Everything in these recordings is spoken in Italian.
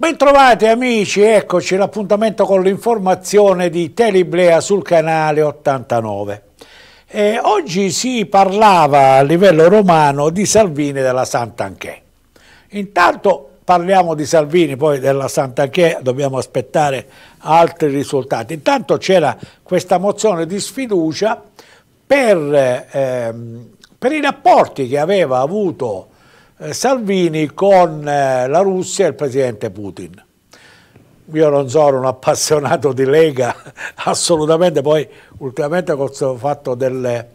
Bentrovati amici, eccoci l'appuntamento con l'informazione di Teliblea sul canale 89. E oggi si parlava a livello romano di Salvini e della Sant'Anché. Intanto parliamo di Salvini, poi della Sant'Anché dobbiamo aspettare altri risultati. Intanto c'era questa mozione di sfiducia per, ehm, per i rapporti che aveva avuto eh, Salvini con eh, la Russia e il presidente Putin. Io non sono un appassionato di Lega, assolutamente, poi ultimamente con questo fatto del,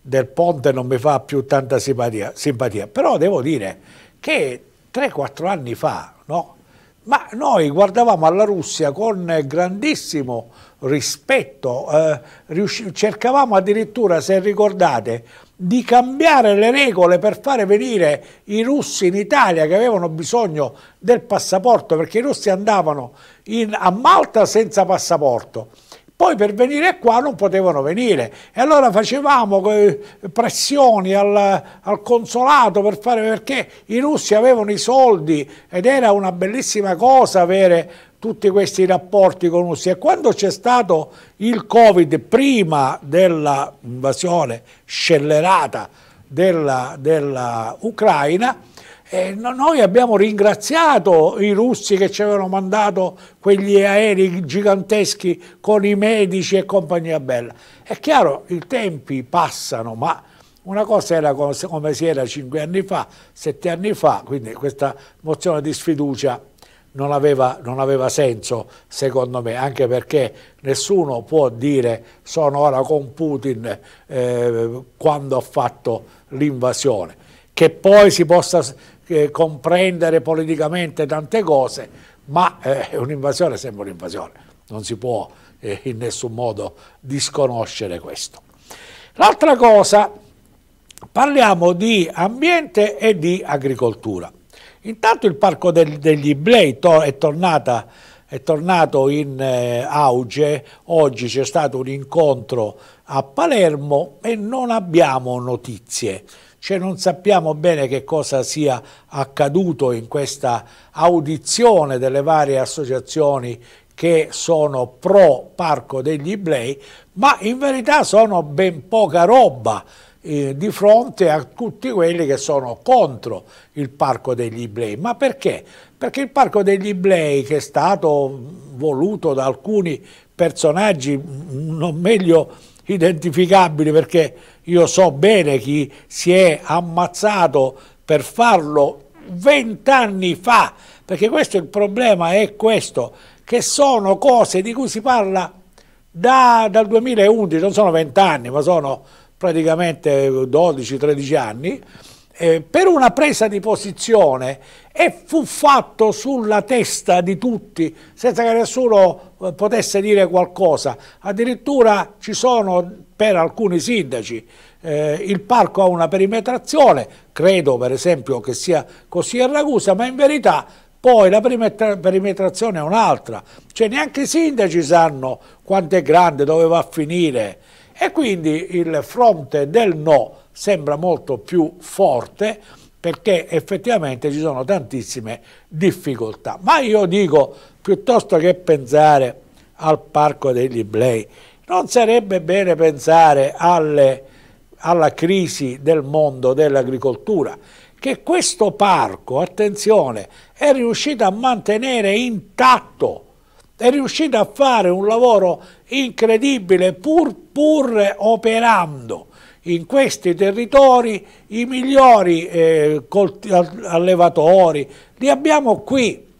del ponte non mi fa più tanta simpatia, simpatia. però devo dire che 3-4 anni fa, no? ma noi guardavamo alla Russia con grandissimo rispetto, eh, cercavamo addirittura, se ricordate, di cambiare le regole per fare venire i russi in Italia che avevano bisogno del passaporto perché i russi andavano in, a Malta senza passaporto poi per venire qua non potevano venire e allora facevamo eh, pressioni al, al, consolato per fare perché i russi avevano i soldi ed era una bellissima cosa avere tutti questi rapporti con Russia. Quando c'è stato il Covid, prima dell'invasione scellerata dell'Ucraina, della eh, noi abbiamo ringraziato i russi che ci avevano mandato quegli aerei giganteschi con i medici e compagnia bella. È chiaro, i tempi passano, ma... Una cosa era come si era cinque anni fa, sette anni fa, quindi questa mozione di sfiducia non aveva, non aveva, senso secondo me, anche perché nessuno può dire sono ora con Putin eh, quando ha fatto l'invasione. Che poi si possa eh, comprendere politicamente tante cose, ma eh, un'invasione sembra un'invasione, non si può eh, in nessun modo disconoscere questo. L'altra cosa, parliamo di ambiente e di agricoltura. Intanto il parco del, degli Iblei to è, tornata, è, tornato in eh, auge, oggi c'è stato un incontro a Palermo e non abbiamo notizie, cioè non sappiamo bene che cosa sia accaduto in questa audizione delle varie associazioni che sono pro Parco degli Iblei, ma in verità sono ben poca roba eh, di fronte a tutti quelli che sono contro il Parco degli Iblei. Ma perché? Perché il Parco degli Iblei, che è stato voluto da alcuni personaggi mm, non meglio identificabili, perché io so bene chi si è ammazzato per farlo vent'anni fa, perché questo il problema è questo, che sono cose di cui si parla da, dal 2011, non sono vent'anni, ma sono praticamente 12-13 anni, eh, per una presa di posizione e fu fatto sulla testa di tutti senza che nessuno eh, potesse dire qualcosa. Addirittura ci sono per alcuni sindaci eh, il parco ha una perimetrazione, credo per esempio che sia così a Ragusa, ma in verità poi la perimetrazione è un'altra, cioè neanche i sindaci sanno quanto è grande, dove va a finire. E quindi il fronte del no sembra molto più forte perché effettivamente ci sono tantissime difficoltà. Ma io dico, piuttosto che pensare al Parco degli Blay, non sarebbe bene pensare alle, alla crisi del mondo dell'agricoltura, che questo parco, attenzione, è riuscito a mantenere intatto è riuscito a fare un lavoro incredibile pur, pur operando in questi territori i migliori eh, allevatori, li abbiamo qui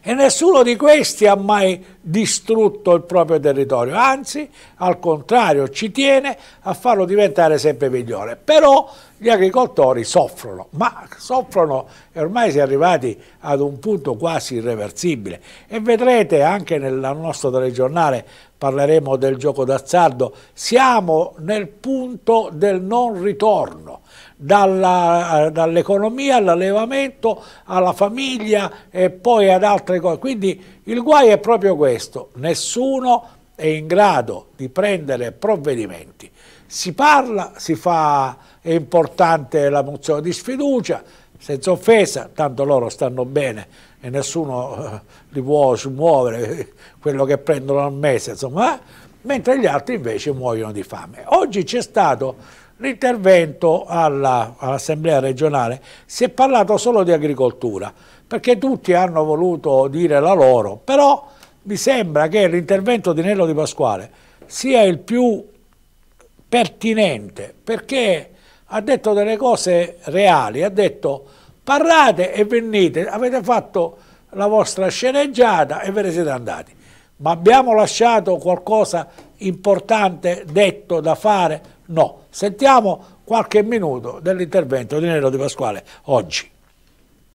e nessuno di questi ha mai distrutto il proprio territorio, anzi al contrario ci tiene a farlo diventare sempre migliore. Però gli agricoltori soffrono, ma soffrono e ormai si è arrivati ad un punto quasi irreversibile e vedrete anche nel nostro telegiornale parleremo del gioco d'azzardo, siamo nel punto del non ritorno dall'economia all'allevamento alla famiglia e poi ad altre cose. Quindi il guai è proprio questo, nessuno è in grado di prendere provvedimenti. Si parla, si fa, è importante la mozione di sfiducia, senza offesa, tanto loro stanno bene e nessuno eh, li può smuovere, quello che prendono al mese, insomma, eh? mentre gli altri invece muoiono di fame. Oggi c'è stato L'intervento all'Assemblea all regionale si è parlato solo di agricoltura, perché tutti hanno voluto dire la loro, però mi sembra che l'intervento di Nello Di Pasquale sia il più pertinente, perché ha detto delle cose reali, ha detto parlate e venite, avete fatto la vostra sceneggiata e ve ne siete andati, ma abbiamo lasciato qualcosa importante detto da fare No. Sentiamo qualche minuto dell'intervento di Nero Di Pasquale oggi.